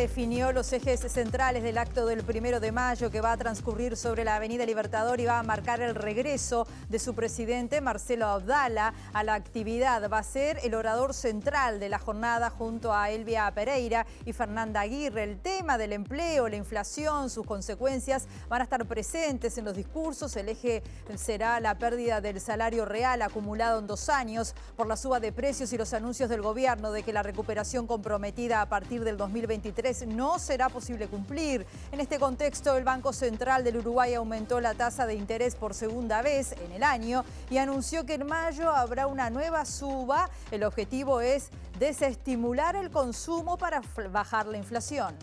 definió los ejes centrales del acto del primero de mayo que va a transcurrir sobre la Avenida Libertador y va a marcar el regreso de su presidente Marcelo Abdala a la actividad. Va a ser el orador central de la jornada junto a Elvia Pereira y Fernanda Aguirre. El tema del empleo, la inflación, sus consecuencias van a estar presentes en los discursos. El eje será la pérdida del salario real acumulado en dos años por la suba de precios y los anuncios del gobierno de que la recuperación comprometida a partir del 2023 no será posible cumplir. En este contexto, el Banco Central del Uruguay aumentó la tasa de interés por segunda vez en el año y anunció que en mayo habrá una nueva suba. El objetivo es desestimular el consumo para bajar la inflación.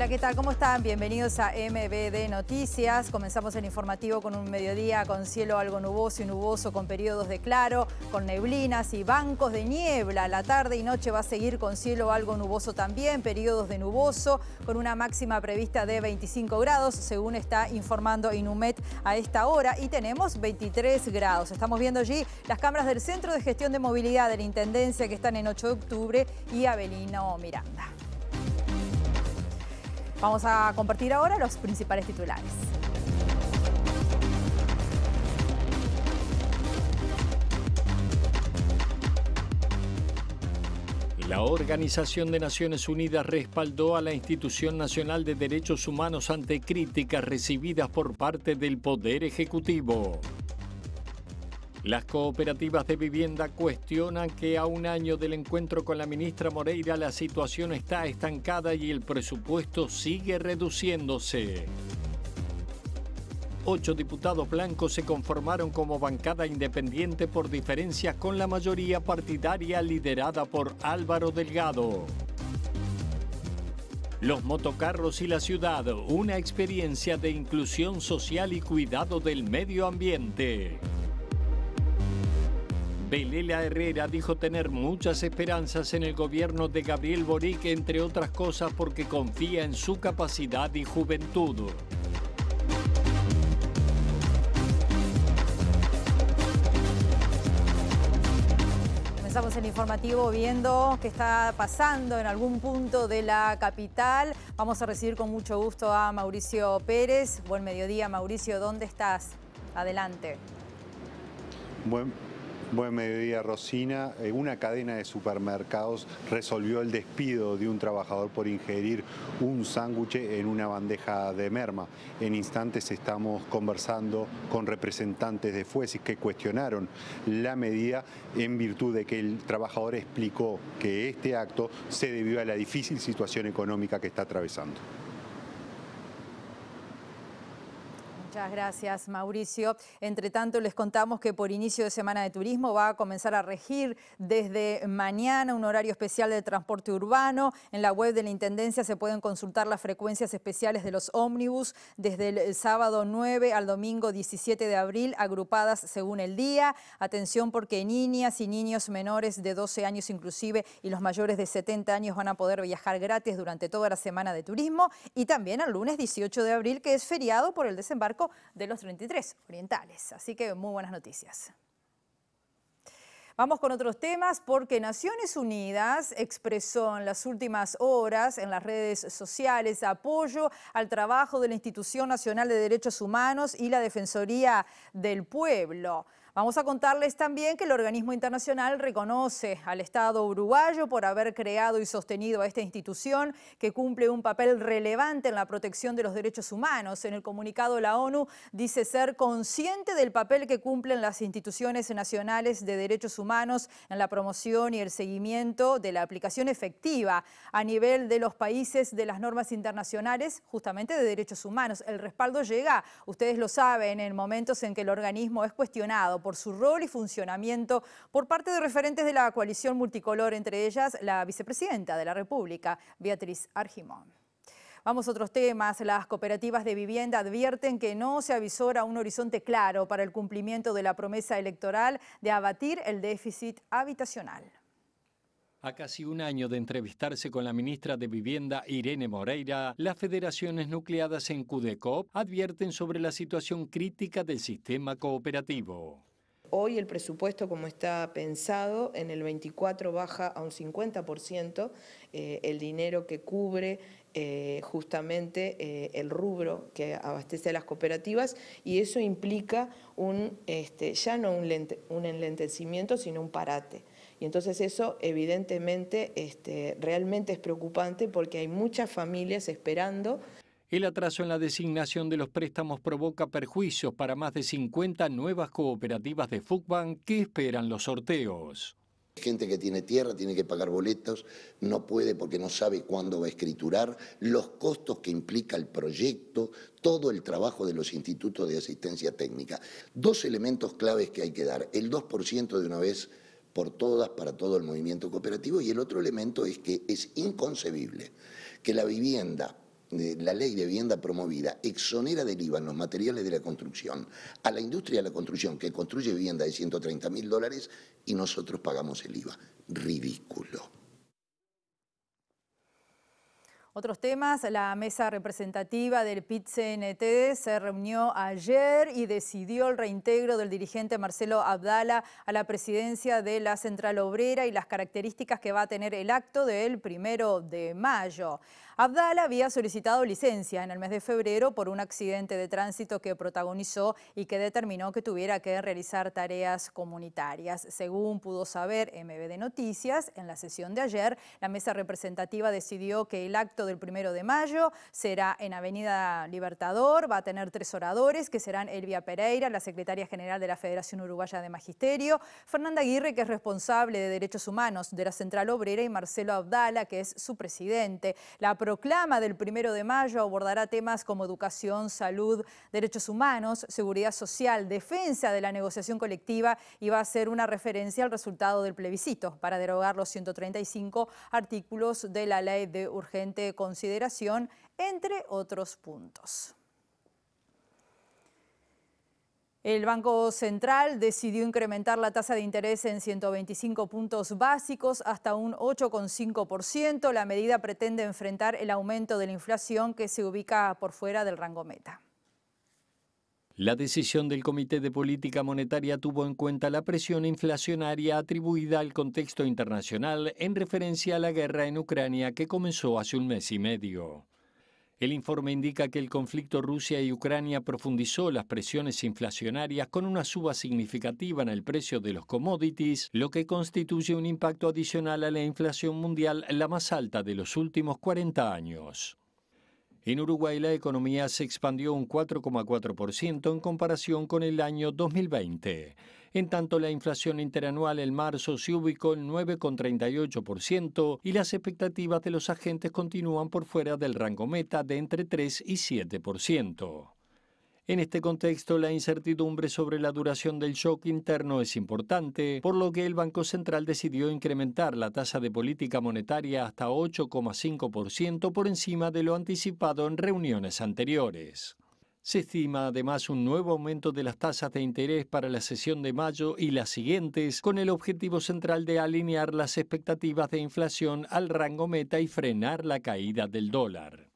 Hola, ¿qué tal? ¿Cómo están? Bienvenidos a MBD Noticias. Comenzamos el informativo con un mediodía con cielo algo nuboso y nuboso, con periodos de claro, con neblinas y bancos de niebla. La tarde y noche va a seguir con cielo algo nuboso también, periodos de nuboso, con una máxima prevista de 25 grados, según está informando Inumet a esta hora, y tenemos 23 grados. Estamos viendo allí las cámaras del Centro de Gestión de Movilidad de la Intendencia que están en 8 de octubre y Avelino Miranda. Vamos a compartir ahora los principales titulares. La Organización de Naciones Unidas respaldó a la Institución Nacional de Derechos Humanos ante críticas recibidas por parte del Poder Ejecutivo. Las cooperativas de vivienda cuestionan que a un año del encuentro con la ministra Moreira la situación está estancada y el presupuesto sigue reduciéndose. Ocho diputados blancos se conformaron como bancada independiente por diferencias con la mayoría partidaria liderada por Álvaro Delgado. Los motocarros y la ciudad, una experiencia de inclusión social y cuidado del medio ambiente. Belela Herrera dijo tener muchas esperanzas en el gobierno de Gabriel Boric, entre otras cosas porque confía en su capacidad y juventud. Comenzamos el informativo viendo qué está pasando en algún punto de la capital. Vamos a recibir con mucho gusto a Mauricio Pérez. Buen mediodía, Mauricio. ¿Dónde estás? Adelante. Buen, Buen mediodía, Rosina. Eh, una cadena de supermercados resolvió el despido de un trabajador por ingerir un sándwich en una bandeja de merma. En instantes estamos conversando con representantes de Fuesis que cuestionaron la medida en virtud de que el trabajador explicó que este acto se debió a la difícil situación económica que está atravesando. Muchas gracias, Mauricio. Entre tanto, les contamos que por inicio de Semana de Turismo va a comenzar a regir desde mañana un horario especial de transporte urbano. En la web de la Intendencia se pueden consultar las frecuencias especiales de los ómnibus desde el sábado 9 al domingo 17 de abril, agrupadas según el día. Atención porque niñas y niños menores de 12 años inclusive y los mayores de 70 años van a poder viajar gratis durante toda la Semana de Turismo y también al lunes 18 de abril, que es feriado por el desembarco de los 33 orientales. Así que muy buenas noticias. Vamos con otros temas porque Naciones Unidas expresó en las últimas horas en las redes sociales apoyo al trabajo de la Institución Nacional de Derechos Humanos y la Defensoría del Pueblo. Vamos a contarles también que el organismo internacional reconoce al Estado uruguayo por haber creado y sostenido a esta institución que cumple un papel relevante en la protección de los derechos humanos. En el comunicado de la ONU dice ser consciente del papel que cumplen las instituciones nacionales de derechos humanos en la promoción y el seguimiento de la aplicación efectiva a nivel de los países de las normas internacionales justamente de derechos humanos. El respaldo llega, ustedes lo saben, en momentos en que el organismo es cuestionado por su rol y funcionamiento por parte de referentes de la coalición multicolor, entre ellas la vicepresidenta de la República, Beatriz Argimón. Vamos a otros temas. Las cooperativas de vivienda advierten que no se avisora un horizonte claro para el cumplimiento de la promesa electoral de abatir el déficit habitacional. A casi un año de entrevistarse con la ministra de Vivienda Irene Moreira, las federaciones nucleadas en CUDECOP advierten sobre la situación crítica del sistema cooperativo hoy el presupuesto, como está pensado, en el 24 baja a un 50% eh, el dinero que cubre eh, justamente eh, el rubro que abastece a las cooperativas y eso implica un, este, ya no un, enlentecimiento, sino un parate. Y entonces eso evidentemente este, realmente es preocupante porque hay muchas familias esperando. El atraso en la designación de los préstamos provoca perjuicios para más de 50 nuevas cooperativas de FUCBAN que esperan los sorteos. Gente que tiene tierra tiene que pagar boletos, no puede porque no sabe cuándo va a escriturar, los costos que implica el proyecto, todo el trabajo de los institutos de asistencia técnica. Dos elementos claves que hay que dar, el 2% de una vez por todas, para todo el movimiento cooperativo, y el otro elemento es que es inconcebible que la vivienda la ley de vivienda promovida exonera del IVA en los materiales de la construcción a la industria de la construcción que construye vivienda de 130 mil dólares y nosotros pagamos el IVA. Ridículo. Otros temas, la mesa representativa del pit cnt se reunió ayer y decidió el reintegro del dirigente Marcelo Abdala a la presidencia de la Central Obrera y las características que va a tener el acto del primero de mayo. Abdala había solicitado licencia en el mes de febrero por un accidente de tránsito que protagonizó y que determinó que tuviera que realizar tareas comunitarias. Según pudo saber MBD Noticias, en la sesión de ayer, la mesa representativa decidió que el acto de el primero de mayo, será en Avenida Libertador, va a tener tres oradores, que serán Elvia Pereira, la secretaria general de la Federación Uruguaya de Magisterio, Fernanda Aguirre, que es responsable de Derechos Humanos de la Central Obrera, y Marcelo Abdala, que es su presidente. La proclama del primero de mayo abordará temas como educación, salud, derechos humanos, seguridad social, defensa de la negociación colectiva y va a ser una referencia al resultado del plebiscito para derogar los 135 artículos de la ley de urgente consideración, entre otros puntos. El Banco Central decidió incrementar la tasa de interés en 125 puntos básicos hasta un 8,5%. La medida pretende enfrentar el aumento de la inflación que se ubica por fuera del rango meta. La decisión del Comité de Política Monetaria tuvo en cuenta la presión inflacionaria atribuida al contexto internacional en referencia a la guerra en Ucrania que comenzó hace un mes y medio. El informe indica que el conflicto Rusia y Ucrania profundizó las presiones inflacionarias con una suba significativa en el precio de los commodities, lo que constituye un impacto adicional a la inflación mundial la más alta de los últimos 40 años. En Uruguay la economía se expandió un 4,4% en comparación con el año 2020. En tanto, la inflación interanual en marzo se ubicó en 9,38% y las expectativas de los agentes continúan por fuera del rango meta de entre 3 y 7%. En este contexto, la incertidumbre sobre la duración del shock interno es importante, por lo que el Banco Central decidió incrementar la tasa de política monetaria hasta 8,5% por encima de lo anticipado en reuniones anteriores. Se estima además un nuevo aumento de las tasas de interés para la sesión de mayo y las siguientes, con el objetivo central de alinear las expectativas de inflación al rango meta y frenar la caída del dólar.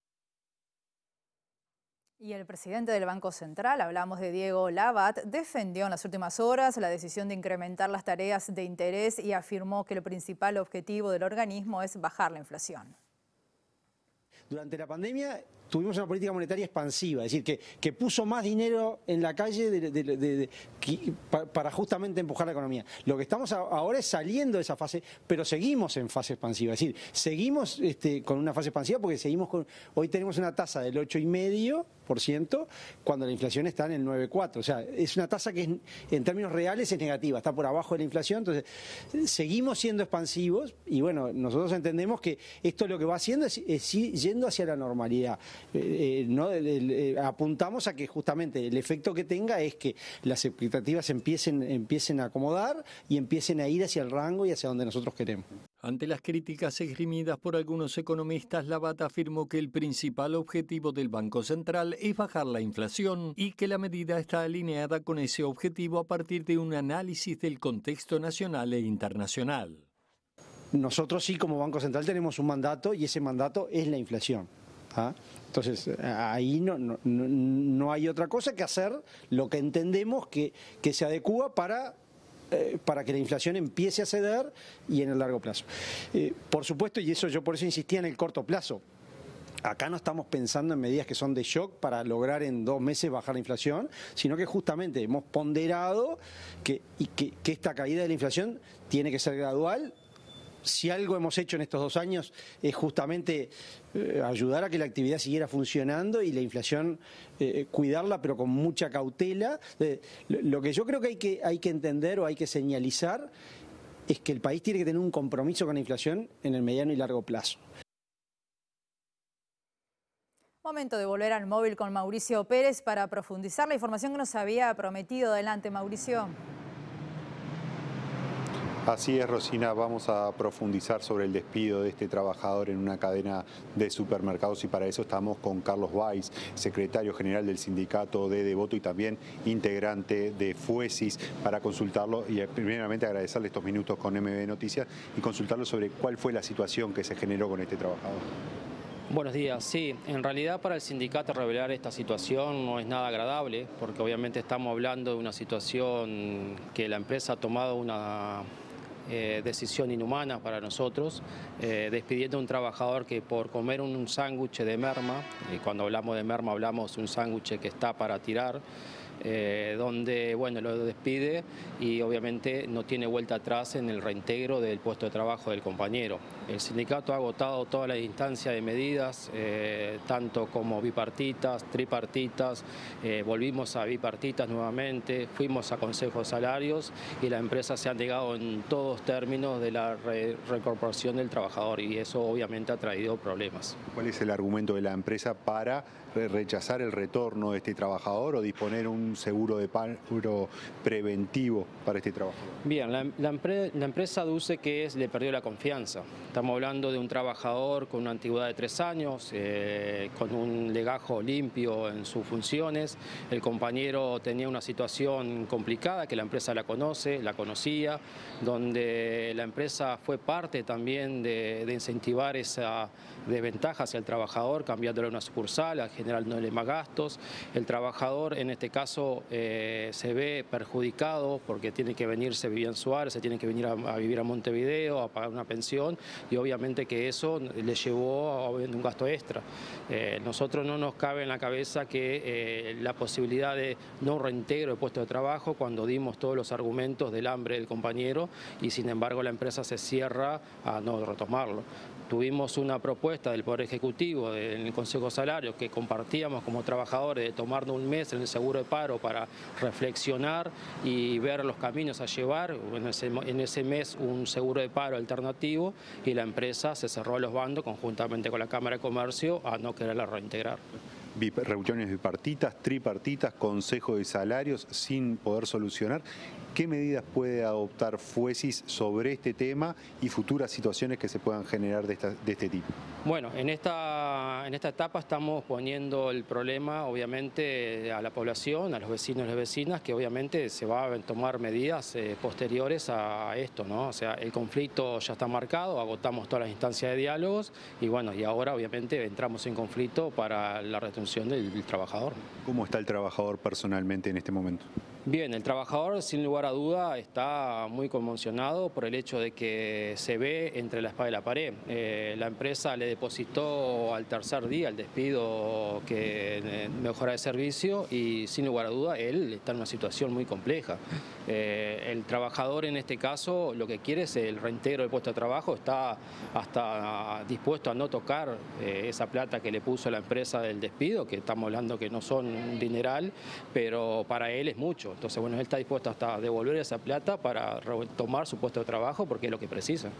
Y el presidente del Banco Central, hablamos de Diego Labat, defendió en las últimas horas la decisión de incrementar las tareas de interés y afirmó que el principal objetivo del organismo es bajar la inflación. Durante la pandemia tuvimos una política monetaria expansiva, es decir, que, que puso más dinero en la calle para justamente empujar la economía. Lo que estamos ahora es saliendo de esa fase, pero seguimos en fase expansiva, es decir, seguimos este, con una fase expansiva porque seguimos con, hoy tenemos una tasa del 8,5% cuando la inflación está en el 9,4%, o sea, es una tasa que en términos reales es negativa, está por abajo de la inflación, entonces seguimos siendo expansivos y bueno, nosotros entendemos que esto lo que va haciendo es, es yendo hacia la normalidad. Eh, eh, ¿no? Eh, apuntamos a que justamente el efecto que tenga es que las expectativas empiecen, a acomodar y empiecen a ir hacia el rango y hacia donde nosotros queremos. Ante las críticas esgrimidas por algunos economistas, Lavata afirmó que el principal objetivo del Banco Central es bajar la inflación y que la medida está alineada con ese objetivo a partir de un análisis del contexto nacional e internacional. Nosotros sí como Banco Central tenemos un mandato y ese mandato es la inflación. ¿ah? Entonces, ahí no, no, hay otra cosa que hacer lo que entendemos que, que se adecua para eh, para que la inflación empiece a ceder y en el largo plazo. Eh, por supuesto, y eso yo por eso insistía en el corto plazo, acá no estamos pensando en medidas que son de shock para lograr en dos meses bajar la inflación, sino que justamente hemos ponderado que, y que, que, esta caída de la inflación tiene que ser gradual si algo hemos hecho en estos dos años es justamente eh, ayudar a que la actividad siguiera funcionando y la inflación eh, eh, cuidarla, pero con mucha cautela. lo que yo creo que hay, que hay que entender o hay que señalizar es que el país tiene que tener un compromiso con la inflación en el mediano y largo plazo. Momento de volver al móvil con Mauricio Pérez para profundizar la información que nos había prometido. Adelante, Mauricio. Así es, Rosina, vamos a profundizar sobre el despido de este trabajador en una cadena de supermercados y para eso estamos con Carlos Valls, secretario general del sindicato de Devoto y también integrante de Fuesis, para consultarlo y eh, primeramente agradecerle estos minutos con MB Noticias y consultarlo sobre cuál fue la situación que se generó con este trabajador. Buenos días, sí, en realidad para el sindicato revelar esta situación no es nada agradable, porque obviamente estamos hablando de una situación que la empresa ha tomado una eh, decisión inhumana para nosotros, eh, despidiendo a un trabajador que por comer un, sándwich de merma, y cuando hablamos de merma hablamos de un sándwich que está para tirar, eh, donde bueno, lo despide y obviamente no tiene vuelta atrás en el reintegro del puesto de trabajo del compañero. El sindicato ha agotado toda la instancias de medidas, eh, tanto como bipartitas, tripartitas, eh, volvimos a bipartitas nuevamente, fuimos a consejos salarios y la empresa se ha negado en todos términos de la reincorporación recorporación del trabajador y eso obviamente ha traído problemas. ¿Cuál es el argumento de la empresa para rechazar el retorno de este trabajador o disponer un seguro de paro preventivo para este trabajador? Bien, la, empresa aduce que le perdió la confianza. Estamos hablando de un trabajador con una antigüedad de tres años, eh, con un legajo limpio en sus funciones. El compañero tenía una situación complicada que la empresa la conoce, la conocía, donde la empresa fue parte también de, incentivar esa desventaja hacia el trabajador, cambiándole una sucursal, no le más gastos. El trabajador en este caso eh, se ve perjudicado porque tiene que venirse a vivir en Suárez, se tiene que venir a vivir a Montevideo a pagar una pensión y obviamente que eso le llevó a un gasto extra. Eh, nosotros no nos cabe en la cabeza que eh, la posibilidad de no reintegro de puesto de trabajo cuando dimos todos los argumentos del hambre del compañero y sin embargo la empresa se cierra a no retomarlo. Tuvimos una propuesta del Poder Ejecutivo en el Consejo Salarios, que compartíamos como trabajadores de tomarnos un mes en el seguro de paro para reflexionar y ver los caminos a llevar. En ese, en ese mes un seguro de paro alternativo y la empresa se cerró a los bandos conjuntamente con la Cámara de Comercio a no quererla reintegrar reuniones bipartitas, tripartitas, consejo de salarios sin poder solucionar ¿Qué medidas puede adoptar Fuesis sobre este tema y futuras situaciones que se puedan generar de, este tipo? Bueno, en esta, en esta etapa estamos poniendo el problema, obviamente, a la población, a los vecinos y las vecinas, que obviamente se van a tomar medidas eh, posteriores a esto, ¿no? O sea, el conflicto ya está marcado, agotamos todas las instancias de diálogos y bueno, y ahora obviamente entramos en conflicto para la retención del trabajador. ¿Cómo está el trabajador personalmente en este momento? Bien, el trabajador sin lugar a duda está muy conmocionado por el hecho de que se ve entre la espada y la pared. Eh, la empresa le depositó al tercer día el despido que eh, mejora de servicio y sin lugar a duda él está en una situación muy compleja. Eh, el trabajador en este caso lo que quiere es el reintegro del puesto de trabajo, está hasta dispuesto a no tocar esa plata que le puso la empresa del despido, que estamos hablando que no son dineral, pero para él es mucho. Entonces, bueno, él está dispuesto hasta devolver esa plata para tomar su puesto de trabajo porque es lo que precisa.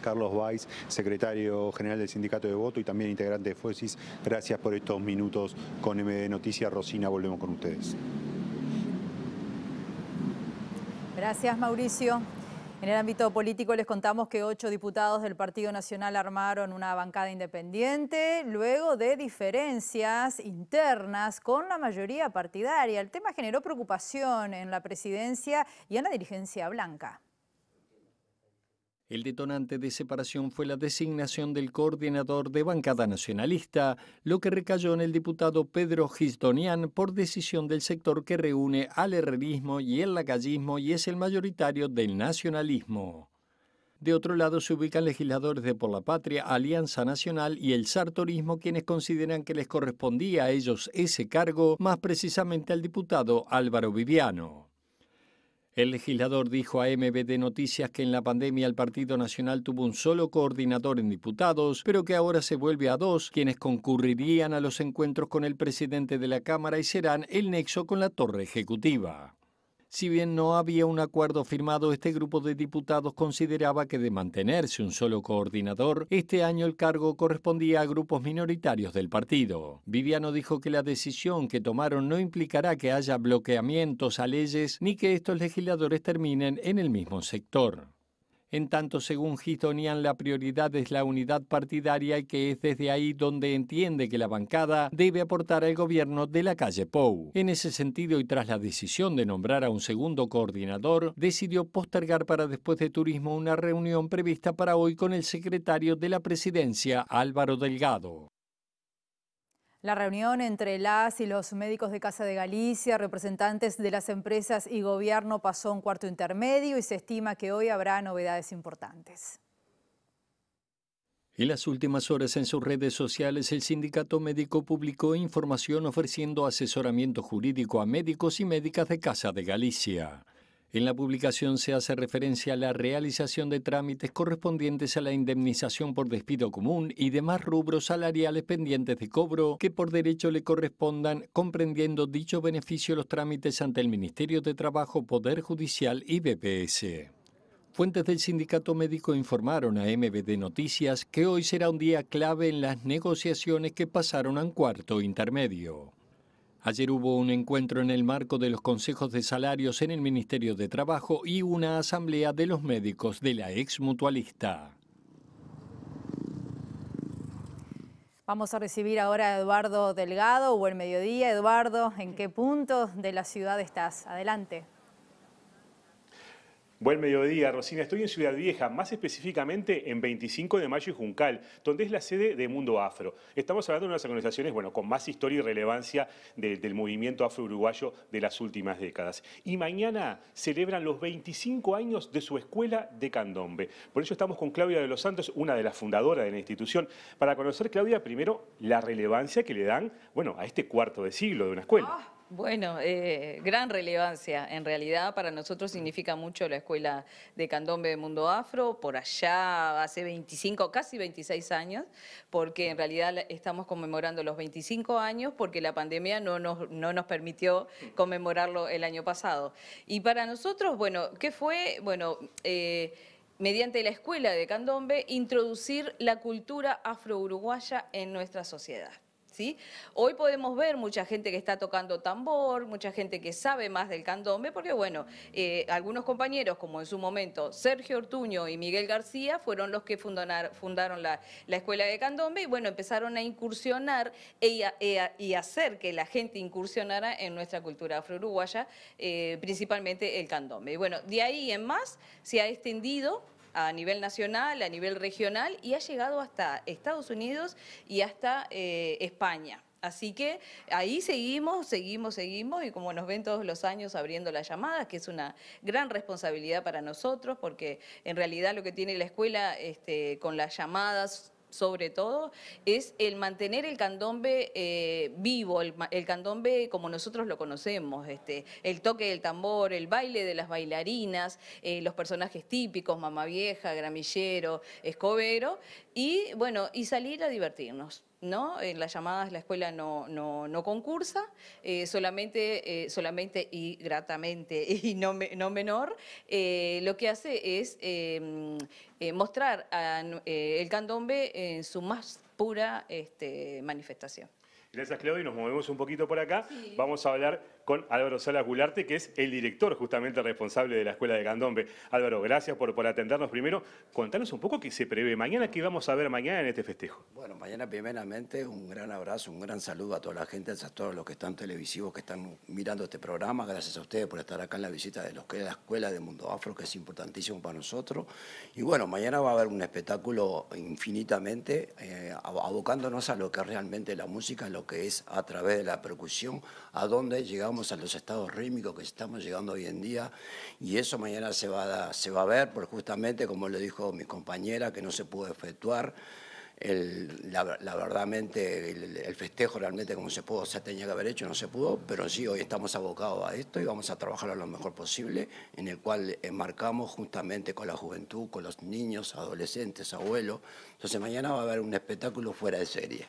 Carlos Valls, secretario general del Sindicato de Voto y también integrante de Fuesis, gracias por estos minutos con MD Noticias. Rosina, volvemos con ustedes. Gracias, Mauricio. En el ámbito político les contamos que ocho diputados del Partido Nacional armaron una bancada independiente luego de diferencias internas con la mayoría partidaria. El tema generó preocupación en la presidencia y en la dirigencia blanca. El detonante de separación fue la designación del coordinador de bancada nacionalista, lo que recayó en el diputado Pedro Gistonian por decisión del sector que reúne al herrerismo y el lagallismo y es el mayoritario del nacionalismo. De otro lado se ubican legisladores de Por la Patria, Alianza Nacional y el Sartorismo, quienes consideran que les correspondía a ellos ese cargo, más precisamente al diputado Álvaro Viviano. El legislador dijo a MBD Noticias que en la pandemia el Partido Nacional tuvo un solo coordinador en diputados, pero que ahora se vuelve a dos, quienes concurrirían a los encuentros con el presidente de la Cámara y serán el nexo con la torre ejecutiva. Si bien no había un acuerdo firmado, este grupo de diputados consideraba que de mantenerse un solo coordinador, este año el cargo correspondía a grupos minoritarios del partido. Viviano dijo que la decisión que tomaron no implicará que haya bloqueamientos a leyes ni que estos legisladores terminen en el mismo sector en tanto según Gitonian la prioridad es la unidad partidaria y que es desde ahí donde entiende que la bancada debe aportar al gobierno de la calle Pou. En ese sentido y tras la decisión de nombrar a un segundo coordinador, decidió postergar para después de turismo una reunión prevista para hoy con el secretario de la presidencia, Álvaro Delgado. La reunión entre las y los médicos de Casa de Galicia, representantes de las empresas y gobierno pasó un cuarto intermedio y se estima que hoy habrá novedades importantes. En las últimas horas en sus redes sociales, el sindicato médico publicó información ofreciendo asesoramiento jurídico a médicos y médicas de Casa de Galicia. En la publicación se hace referencia a la realización de trámites correspondientes a la indemnización por despido común y demás rubros salariales pendientes de cobro que por derecho le correspondan, comprendiendo dicho beneficio los trámites ante el Ministerio de Trabajo, Poder Judicial y BPS. Fuentes del sindicato médico informaron a MBD Noticias que hoy será un día clave en las negociaciones que pasaron a un cuarto intermedio. Ayer hubo un encuentro en el marco de los consejos de salarios en el Ministerio de Trabajo y una asamblea de los médicos de la ex mutualista. Vamos a recibir ahora a Eduardo Delgado, buen mediodía. Eduardo, ¿en qué punto de la ciudad estás? Adelante. Buen mediodía, Rosina. Estoy en Ciudad Vieja, más específicamente en 25 de mayo y Juncal, donde es la sede de Mundo Afro. Estamos hablando de unas organizaciones bueno, con más historia y relevancia del movimiento afro-uruguayo de las últimas décadas. Y mañana celebran los 25 años de su escuela de candombe. Por eso estamos con Claudia de los Santos, una de las fundadoras de la institución, para conocer, Claudia, primero la relevancia que le dan bueno, a este cuarto de siglo de una escuela. Ah, bueno, eh, gran relevancia. En realidad para nosotros significa mucho la Escuela de Candombe de Mundo Afro, por allá hace 25, casi 26 años, porque en realidad estamos conmemorando los 25 años porque la pandemia no nos, permitió conmemorarlo el año pasado. Y para nosotros, bueno, ¿qué fue? Bueno... Eh, mediante la escuela de candombe, introducir la cultura afro-uruguaya en nuestra sociedad. Hoy podemos ver mucha gente que está tocando tambor, mucha gente que sabe más del candombe, porque bueno, eh, algunos compañeros, como en su momento Sergio Ortuño y Miguel García, fueron los que fundaron la, escuela de candombe y bueno, empezaron a incursionar e, e, y hacer que la gente incursionara en nuestra cultura afro-uruguaya, eh, principalmente el candombe. Y bueno, de ahí en más se ha extendido a nivel nacional, a nivel regional y ha llegado hasta Estados Unidos y hasta eh, España. Así que ahí seguimos, seguimos, seguimos y como nos ven todos los años abriendo las llamadas, que es una gran responsabilidad para nosotros porque en realidad lo que tiene la escuela este, con las llamadas sobre todo, es el mantener el candombe eh, vivo, el, candombe como nosotros lo conocemos, este, el toque del tambor, el baile de las bailarinas, eh, los personajes típicos, mamá vieja, gramillero, escobero, y bueno, y salir a divertirnos. En eh, las llamadas la escuela no, concursa, eh, solamente, eh, solamente y gratamente y no, menor, lo que hace es em, mostrar a, el candombe en su más pura este, manifestación. Gracias, Claudio. Nos movemos un poquito por acá. Vamos a hablar con Álvaro Salas Gularte, que es el director justamente responsable de la Escuela de Candombe. Álvaro, gracias por, por atendernos primero. Contanos un poco qué se prevé mañana, qué vamos a ver mañana en este festejo. Bueno, mañana primeramente un gran abrazo, un gran saludo a toda la gente, a todos los que están televisivos, que están mirando este programa. Gracias a ustedes por estar acá en la visita de los que es la Escuela de Mundo Afro, que es importantísimo para nosotros. Y bueno, mañana va a haber un espectáculo infinitamente eh, abocándonos a lo que es realmente la música, lo que es a través de la percusión, a dónde llegamos a los estados rítmicos que estamos llegando hoy en día y eso mañana se va a, se va a ver, porque justamente como lo dijo mi compañera, que no se pudo efectuar, el, la, la, el, el, festejo realmente como se pudo, se tenía que haber hecho, no se pudo, pero sí, hoy estamos abocados a esto y vamos a trabajarlo lo mejor posible, en el cual enmarcamos justamente con la juventud, con los niños, adolescentes, abuelos. Entonces mañana va a haber un espectáculo fuera de serie.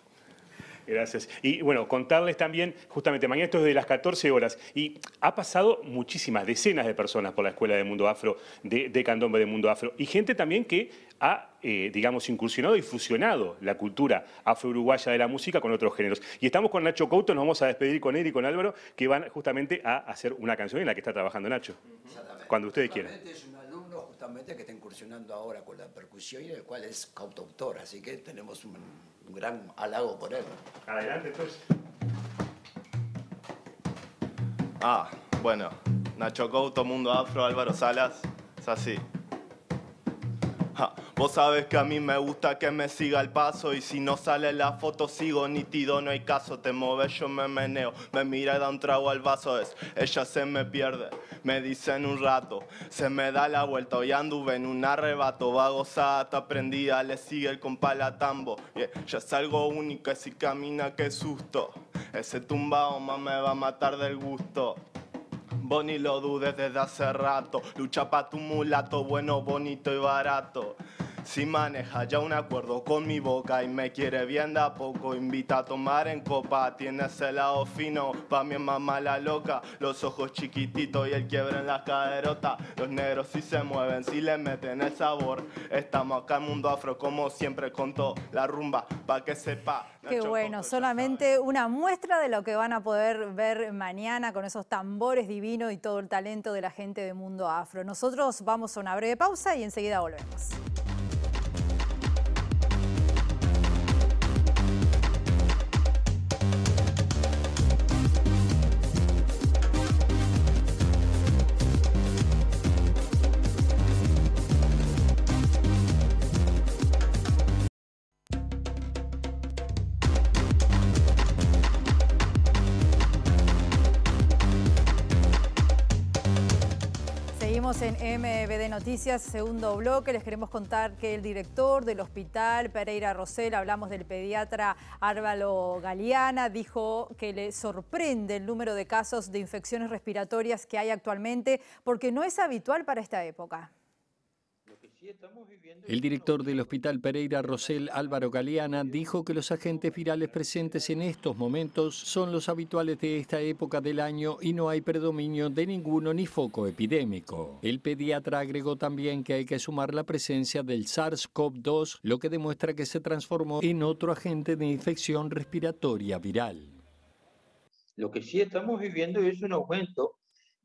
Gracias. Y bueno, contarles también, justamente, mañana esto es de las 14 horas y ha pasado muchísimas, decenas de personas por la Escuela de Mundo Afro, de, Candombe de Mundo Afro, y gente también que ha, eh, digamos, incursionado y fusionado la cultura afro-uruguaya de la música con otros géneros. Y estamos con Nacho Couto, nos vamos a despedir con él y con Álvaro, que van justamente a hacer una canción en la que está trabajando Nacho. Exactamente. Cuando ustedes quieran. Es un alumno justamente que está incursionando ahora con la percusión y el cual es coautor, así que tenemos un un gran halago por él. Adelante, pues. Ah, bueno. Nacho Couto, Mundo Afro, Álvaro Salas. Es así. Vos sabes que a mí me gusta que me siga el paso y si no sale la foto sigo nítido, no hay caso, te mueves, yo me meneo, me mira y da un trago al vaso, es, ella se me pierde, me dicen un rato, se me da la vuelta, hoy anduve en un arrebato, va gozada, prendida, le sigue el compa tambo, ya es algo único, si camina, qué susto, ese tumbao más me va a matar del gusto. boni lo dudes desde hace rato, lucha pa' tu mulato, bueno, bonito y barato. Si maneja ya un acuerdo con mi boca y me quiere bien de a poco, invita a tomar en copa, Tiene ese lado fino, pa' mi mamá la loca, los ojos chiquititos y el quiebre en las caderotas, los negros si se mueven, si le meten el sabor, estamos acá en Mundo Afro como siempre contó la rumba, pa' que sepa. Qué bueno, solamente una muestra de lo que van a poder ver mañana con esos tambores divinos y todo el talento de la gente de Mundo Afro. Nosotros vamos a una breve pausa y enseguida volvemos. en MBD Noticias, segundo bloque. Les queremos contar que el director del hospital Pereira Rosel, hablamos del pediatra Árvalo Galeana, dijo que le sorprende el número de casos de infecciones respiratorias que hay actualmente porque no es habitual para esta época. El director del Hospital Pereira Rosel, Álvaro Galeana, dijo que los agentes virales presentes en estos momentos son los habituales de esta época del año y no hay predominio de ninguno ni foco epidémico. El pediatra agregó también que hay que sumar la presencia del SARS-CoV-2, lo que demuestra que se transformó en otro agente de infección respiratoria viral. Lo que sí estamos viviendo es un aumento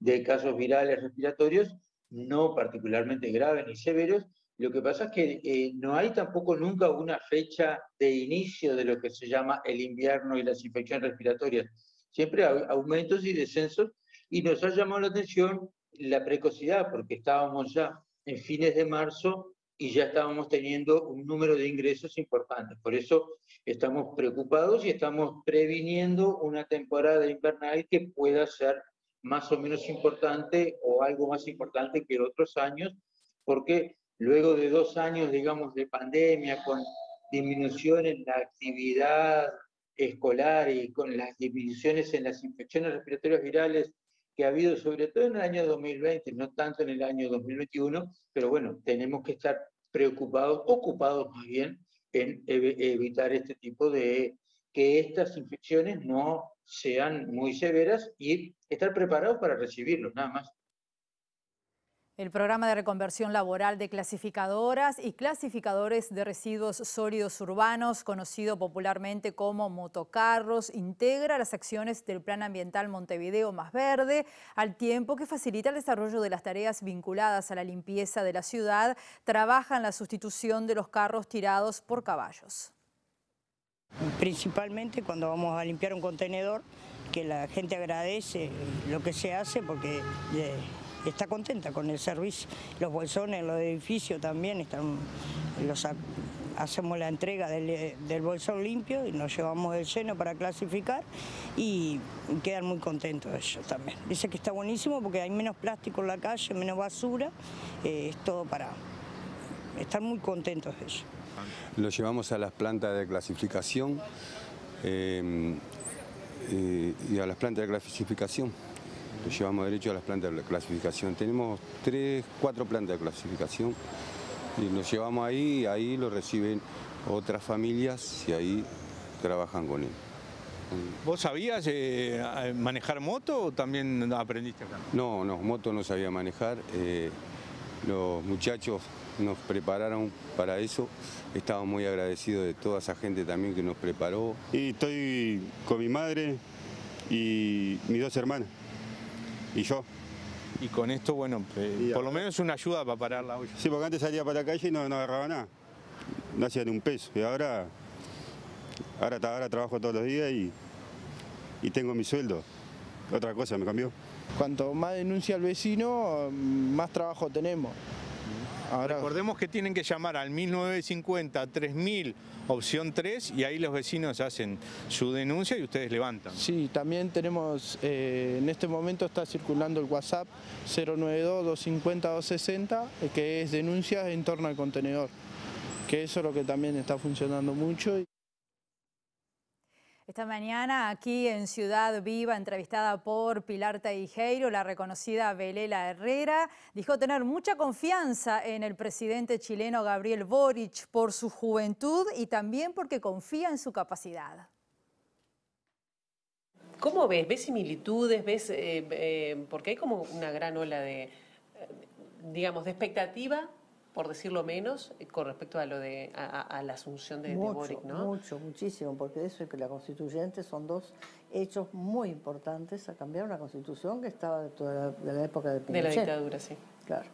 de casos virales respiratorios no particularmente graves ni severos. Lo que pasa es que eh, no hay tampoco nunca una fecha de inicio de lo que se llama el invierno y las infecciones respiratorias. Siempre hay aumentos y descensos y nos ha llamado la atención la precocidad, porque estábamos ya en fines de marzo y ya estábamos teniendo un número de ingresos importantes. Por eso estamos preocupados y estamos previniendo una temporada invernal que pueda ser más o menos importante o algo más importante que otros años, porque luego de dos años, digamos, de pandemia, con disminución en la actividad escolar y con las disminuciones en las infecciones respiratorias virales que ha habido, sobre todo en el año 2020, no tanto en el año 2021, pero bueno, tenemos que estar preocupados, ocupados más bien, en evitar este tipo de que estas infecciones no sean muy severas y estar preparados para recibirlos, nada más. El programa de reconversión laboral de clasificadoras y clasificadores de residuos sólidos urbanos, conocido popularmente como motocarros, integra las acciones del Plan Ambiental Montevideo Más Verde, al tiempo que facilita el desarrollo de las tareas vinculadas a la limpieza de la ciudad, trabaja en la sustitución de los carros tirados por caballos. Principalmente cuando vamos a limpiar un contenedor, que la gente agradece lo que se hace porque eh, está contenta con el servicio. Los bolsones, los edificios también están, hacemos la entrega eh, del, bolsón limpio y nos llevamos el lleno para clasificar y quedan muy contentos ellos también. Dice que está buenísimo porque hay menos plástico en la calle, menos basura, eh, es todo para... estar muy contentos de ellos. Lo llevamos a las plantas de clasificación em, eh, y a las plantas de clasificación. Lo llevamos derecho a las plantas de clasificación. Tenemos tres, cuatro plantas de clasificación y lo llevamos ahí y ahí lo reciben otras familias y ahí trabajan con él. ¿Vos sabías eh, manejar moto o también aprendiste acá? No, no, moto no sabía manejar. Eh, los muchachos nos prepararon para eso. Estamos muy agradecidos de toda esa gente también que nos preparó. Y estoy con mi madre y mis dos hermanas y yo. Y con esto, bueno, eh, por lo menos es una ayuda para parar la olla. Sí, porque antes salía para la calle y no, no agarraba nada. No hacía ni un peso. Y ahora, ahora, ahora trabajo todos los días y tengo mi sueldo. Otra cosa me cambió. Cuanto más denuncia el vecino, más trabajo tenemos. Recordemos que tienen que llamar al 1950 3000 opción 3 y ahí los vecinos hacen su denuncia y ustedes levantan. Sí, también tenemos, eh, en este momento está circulando el WhatsApp 092-250-260 eh, que es denuncias en torno al contenedor, que eso es lo que también está funcionando mucho. Esta mañana aquí en Ciudad Viva, entrevistada por Pilar Teijeiro, la reconocida Belela Herrera, dijo tener mucha confianza en el presidente chileno Gabriel Boric por su juventud y también porque confía en su capacidad. ¿Cómo ves? ¿Ves similitudes? ¿Ves? Eh, eh, porque hay como una gran ola de, eh, digamos, de expectativa por decirlo menos, eh, con respecto a lo de a, la asunción de, Boric, ¿no? Mucho, muchísimo, porque eso y que la constituyente son dos hechos muy importantes a cambiar una constitución que estaba de, la, época de Pinochet. De la dictadura, sí. Claro.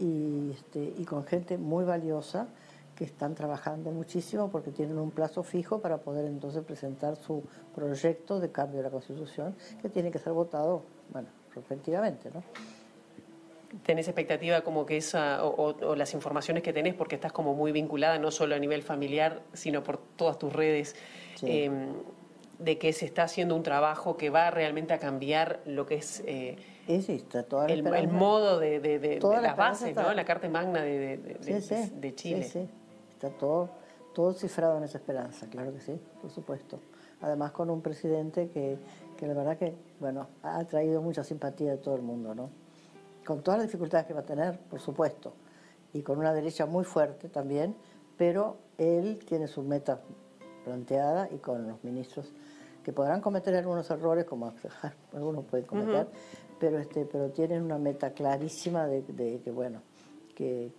Y, este, y con gente muy valiosa que están trabajando muchísimo porque tienen un plazo fijo para poder entonces presentar su proyecto de cambio de la constitución que tiene que ser votado, bueno, respectivamente, ¿no? tenés expectativa como que esa, o, las informaciones que tenés, porque estás como muy vinculada, no solo a nivel familiar, sino por todas tus redes, em, de que se está haciendo un trabajo que va realmente a cambiar lo que es... Eh, el, modo de, de, las bases, ¿no? La Carta Magna de, Chile. Sí, sí, está todo, todo cifrado en esa esperanza, claro que sí, por supuesto. Además con un presidente que, que la verdad que, bueno, ha traído mucha simpatía de todo el mundo, ¿no? con todas las dificultades que va a tener, por supuesto, y con una derecha muy fuerte también, pero él tiene su meta planteada y con los ministros que podrán cometer algunos errores, como algunos pueden cometer, pero, este, pero tienen una meta clarísima de, que, bueno, que,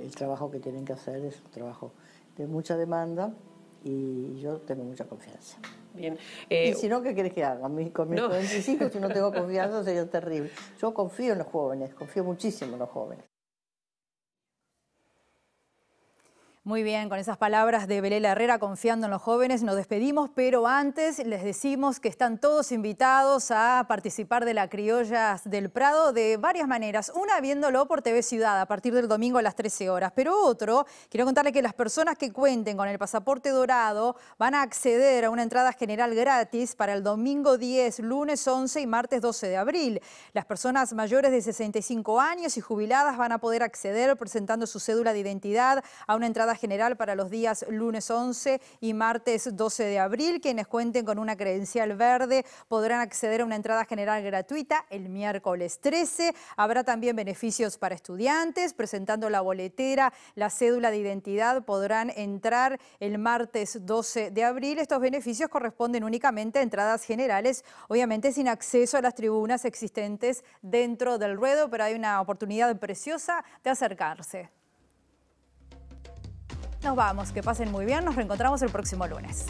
el trabajo que tienen que hacer es un trabajo de mucha demanda y yo tengo mucha confianza. Bien. y eh, si no, ¿qué querés que haga? Con mis no. si no tengo confianza sería terrible. Yo confío en los jóvenes, confío muchísimo en los jóvenes. Muy bien, con esas palabras de Belela Herrera, confiando en los jóvenes, nos despedimos, pero antes les decimos que están todos invitados a participar de la Criollas del Prado de varias maneras. Una, viéndolo por TV Ciudad a partir del domingo a las 13 horas, pero otro, quiero contarle que las personas que cuenten con el pasaporte dorado van a acceder a una entrada general gratis para el domingo 10, lunes 11 y martes 12 de abril. Las personas mayores de 65 años y jubiladas van a poder acceder presentando su cédula de identidad a una entrada general para los días lunes 11 y martes 12 de abril. Quienes cuenten con una credencial verde podrán acceder a una entrada general gratuita el miércoles 13. Habrá también beneficios para estudiantes. Presentando la boletera, la cédula de identidad podrán entrar el martes 12 de abril. Estos beneficios corresponden únicamente a entradas generales, obviamente sin acceso a las tribunas existentes dentro del ruedo, pero hay una oportunidad preciosa de acercarse. Nos vamos, que pasen muy bien, nos reencontramos el próximo lunes.